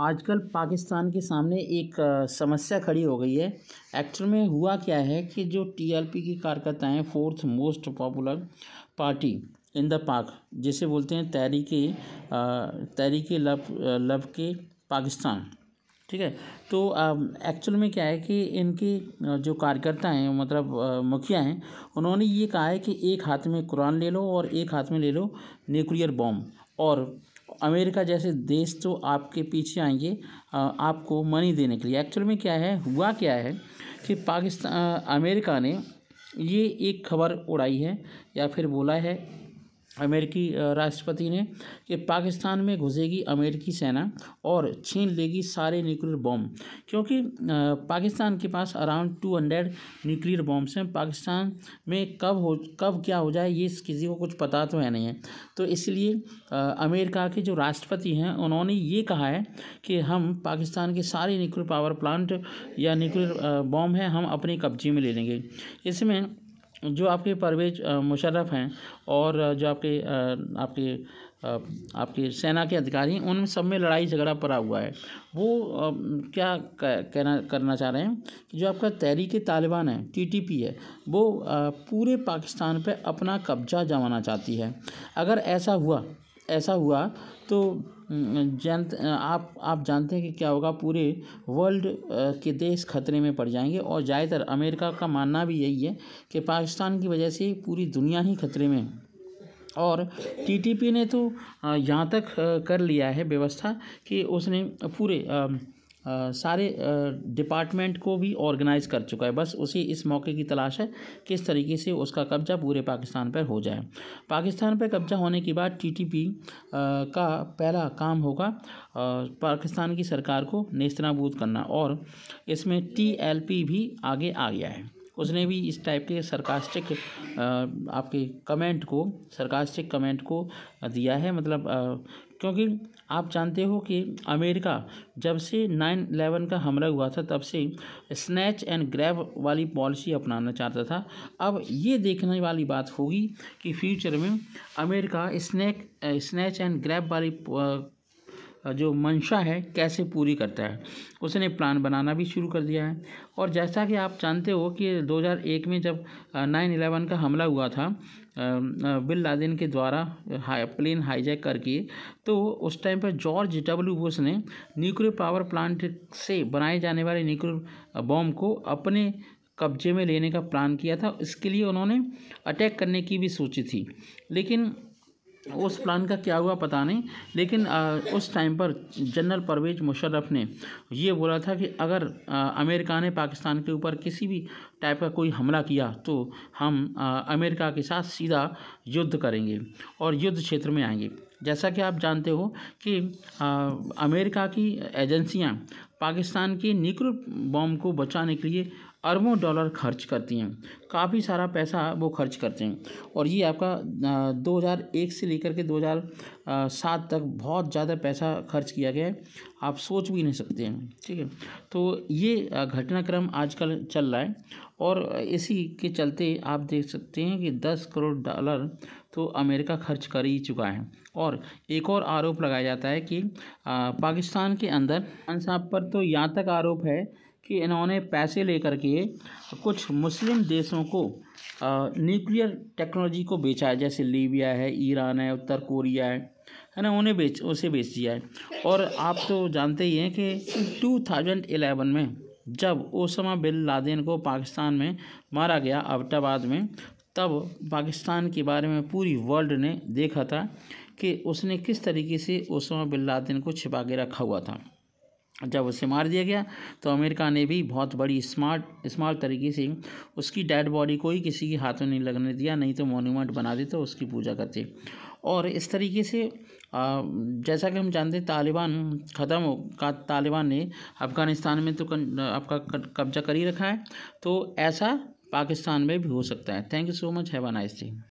आजकल पाकिस्तान के सामने एक समस्या खड़ी हो गई है एक्चुअल में हुआ क्या है कि जो टीएलपी की कार्यकर्ता हैं fourth most popular party in the Pak जिसे बोलते हैं तहरीके तहरीके लब लब के पाकिस्तान ठीक है तो एक्चुअल में क्या है कि इनकी जो कार्यकर्ता हैं मतलब मुखिया हैं उन्होंने ये कहा है कि एक हाथ में कुरान ले लो और एक हाथ में ले लो न्यूक्लियर बॉम्ब और अमेरिका जैसे देश तो आपके पीछे आएंगे आपको मनी देने के लिए एक्चुअल में क्या है हुआ क्या है कि पाकिस्तान अमेरिका ने ये एक खबर उड़ाई है या फिर बोला है अमेरिकी राष्ट्रपति ने कि पाकिस्तान में घुसेगी अमेरिकी सेना और छीन लेगी सारे न्यूक्लियर बॉम्ब क्योंकि पाकिस्तान के पास around two hundred nuclear bombs हैं पाकिस्तान में कब हो कब क्या हो जाए ये किसी को कुछ पता तो है नहीं है तो इसलिए अमेरिका के जो राष्ट्रपति हैं उन्होंने ये कहा है कि हम पाकिस्तान के सारे न्यूक्लियर पावर प्लांट या न्यूक्लियर बॉम्ब हैं हम अपने कब्जे में ले लेंगे इसमें जो आपके परवेज मुशर्रफ हैं और जो आपके आपके आपकी सेना के अधिकारी उन सब में लड़ाई झगड़ा पड़ा हुआ है वो क्या कहना करना चाह रहे हैं कि जो आपका तहरीक तालिबान है टीटीपी है वो पूरे पाकिस्तान पे अपना कब्जा जमाना चाहती है अगर ऐसा हुआ ऐसा हुआ तो जान आप आप जानते हैं कि क्या होगा पूरे वर्ल्ड के देश खतरे में पड़ जाएंगे और ज़्यादातर अमेरिका का मानना भी यही है कि पाकिस्तान की वजह से पूरी दुनिया ही खतरे में है और टीटीपी ने तो यहाँ तक कर लिया है व्यवस्था कि उसने पूरे सारे डिपार्टमेंट को भी ऑर्गेनाइज कर चुका है बस उसी इस मौके की तलाश है किस तरीके से उसका कब्जा पूरे पाकिस्तान पर हो जाए पाकिस्तान पर कब्जा होने के बाद टीटीपी का पहला काम होगा पाकिस्तान की सरकार को नेस्तनाबूद करना और इसमें टीएलपी भी आगे आ गया है उसने भी इस टाइप के सरकास्टिक आपके कमेंट को सरकास्टिक कमेंट को दिया है मतलब क्योंकि आप जानते हो कि अमेरिका जब से नाइन एलेवन का हमला हुआ था तब से स्नैच एंड ग्रैब वाली पॉलिसी अपनाना चाहता था अब ये देखने वाली बात होगी कि फ्यूचर में America snack snatch and grab वाली जो मंशा है कैसे पूरी करता है उसने प्लान बनाना भी शुरू कर दिया है और जैसा कि आप जानते हो कि 2001 में जब 9/11 का हमला हुआ था बिल लादेन के द्वारा हाई, प्लेन हाईजैक करके तो उस टाइम पर जॉर्ज डब्ल्यू बुश ने न्यूक्लियर पावर प्लांट से बनाए जाने वाले न्यूक्लियर बॉम्ब को अपने कब्जे में लेने का प्लान किया था इसके लिए उन्होंने अटैक करने की भी सोची थी लेकिन उस प्लान का क्या हुआ पता नहीं लेकिन आ, उस टाइम पर जनरल परवेज मुशर्रफ ने ये बोला था कि अगर आ, अमेरिका ने पाकिस्तान के ऊपर किसी भी टाइप का कोई हमला किया तो हम आ, अमेरिका के साथ सीधा युद्ध करेंगे और युद्ध क्षेत्र में आएंगे जैसा कि आप जानते हो कि आ, अमेरिका की एजेंसियां पाकिस्तान के न्यूक्लियर बॉम्ब को बचाने के लिए अरबों डॉलर खर्च करती हैं काफ़ी सारा पैसा वो खर्च करते हैं और ये आपका 2001 से लेकर के 2007 तक बहुत ज़्यादा पैसा खर्च किया गया है आप सोच भी नहीं सकते हैं ठीक है तो ये घटनाक्रम आजकल चल रहा है और इसी के चलते आप देख सकते हैं कि 10 करोड़ डॉलर तो अमेरिका खर्च कर ही चुका है और एक और आरोप लगाया जाता है कि पाकिस्तान के अंदर अन पर तो यहाँ तक आरोप है कि इन्होंने पैसे लेकर के कुछ मुस्लिम देशों को न्यूक्लियर टेक्नोलॉजी को बेचा है जैसे लीबिया है ईरान है उत्तर कोरिया है है ना उन्हें बेच उसे बेच दिया है और आप तो जानते ही हैं कि 2011 में जब ओसमा बिन लादेन को पाकिस्तान में मारा गया अबटाबाद में तब पाकिस्तान के बारे में पूरी वर्ल्ड ने देखा था कि उसने किस तरीके से ओसमा बिन लादेन को छिपा के रखा हुआ था जब उसे मार दिया गया तो अमेरिका ने भी बहुत बड़ी स्मार्ट स्मार्ट तरीके से उसकी डेड बॉडी को ही किसी के हाथों नहीं लगने दिया नहीं तो मोन्यूमेंट बना देते तो उसकी पूजा करते और इस तरीके से जैसा कि हम जानते हैं तालिबान ख़त्म हो का तालिबान ने अफ़गानिस्तान में तो आपका कब्जा कर ही रखा है तो ऐसा पाकिस्तान में भी हो सकता है thank you so much have a nice day